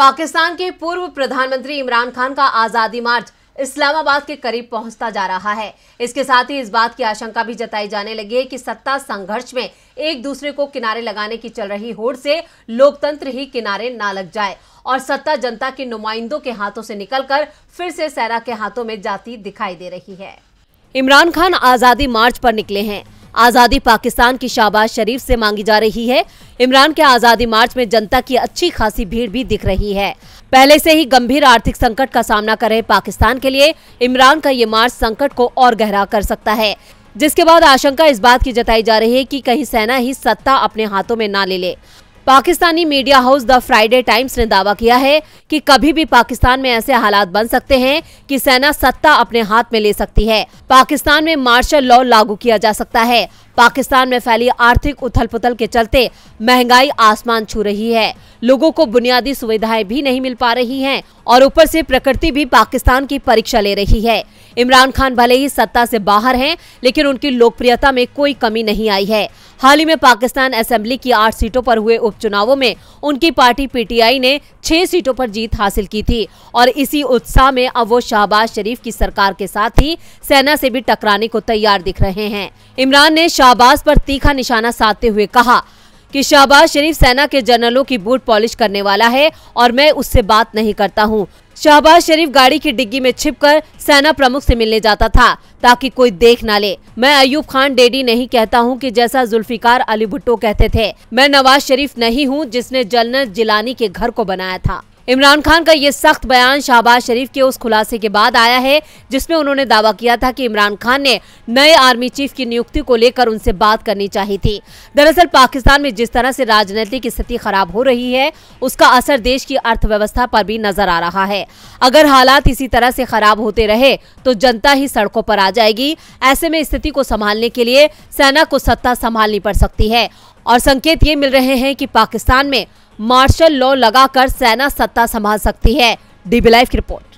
पाकिस्तान के पूर्व प्रधानमंत्री इमरान खान का आज़ादी मार्च इस्लामाबाद के करीब पहुंचता जा रहा है इसके साथ ही इस बात की आशंका भी जताई जाने लगी है कि सत्ता संघर्ष में एक दूसरे को किनारे लगाने की चल रही होड़ से लोकतंत्र ही किनारे ना लग जाए और सत्ता जनता के नुमाइंदों के हाथों से निकलकर फिर से सैरा के हाथों में जाती दिखाई दे रही है इमरान खान आज़ादी मार्च पर निकले हैं आज़ादी पाकिस्तान की शाहबाज शरीफ से मांगी जा रही है इमरान के आज़ादी मार्च में जनता की अच्छी खासी भीड़ भी दिख रही है पहले से ही गंभीर आर्थिक संकट का सामना कर रहे पाकिस्तान के लिए इमरान का ये मार्च संकट को और गहरा कर सकता है जिसके बाद आशंका इस बात की जताई जा रही है कि कहीं सेना ही सत्ता अपने हाथों में ना ले ले Pakistani media house the Friday Times ने दावा किया है कि कभी भी पाकिस्तान में ऐसे हालात बन सकते हैं कि सेना सत्ता अपने हाथ में ले सकती है पाकिस्तान में मार्शल लॉ लागू किया जा सकता है पाकिस्तान में फैली आर्थिक उथल पुथल के चलते महंगाई आसमान छू रही है लोगों को बुनियादी सुविधाएं भी नहीं मिल पा रही हैं और ऊपर से प्रकृति भी पाकिस्तान की परीक्षा ले रही है इमरान खान भले ही सत्ता से बाहर हैं लेकिन उनकी लोकप्रियता में कोई कमी नहीं आई है हाल ही में पाकिस्तान असेंबली की आठ सीटों पर हुए उपचुनावों में उनकी पार्टी पीटीआई ने छह सीटों पर जीत हासिल की थी और इसी उत्साह में अब वो शाहबाज शरीफ की सरकार के साथ ही सेना से भी टकराने को तैयार दिख रहे हैं इमरान ने शाहबाज पर तीखा निशाना साधते हुए कहा कि शहबाज शरीफ सेना के जनरलों की बूट पॉलिश करने वाला है और मैं उससे बात नहीं करता हूँ शहबाज शरीफ गाड़ी की डिग्गी में छिपकर सेना प्रमुख से मिलने जाता था ताकि कोई देख ना ले मैं अयूब खान डेडी नहीं कहता हूँ कि जैसा जुल्फिकार अली भुट्टो कहते थे मैं नवाज शरीफ नहीं हूँ जिसने जनरल जिलानी के घर को बनाया था इमरान खान का ये सख्त बयान शाहबाज शरीफ के उस खुलासे के बाद आया है जिसमें उन्होंने दावा किया था कि इमरान खान ने नए आर्मी चीफ की नियुक्ति को लेकर उनसे बात करनी चाहिए थी दरअसल पाकिस्तान में जिस तरह से राजनीतिक स्थिति खराब हो रही है उसका असर देश की अर्थव्यवस्था पर भी नजर आ रहा है अगर हालात इसी तरह से खराब होते रहे तो जनता ही सड़कों पर आ जाएगी ऐसे में स्थिति को संभालने के लिए सेना को सत्ता संभालनी पड़ सकती है और संकेत ये मिल रहे हैं कि पाकिस्तान में मार्शल लॉ लगाकर सेना सत्ता संभाल सकती है डीबी लाइव की रिपोर्ट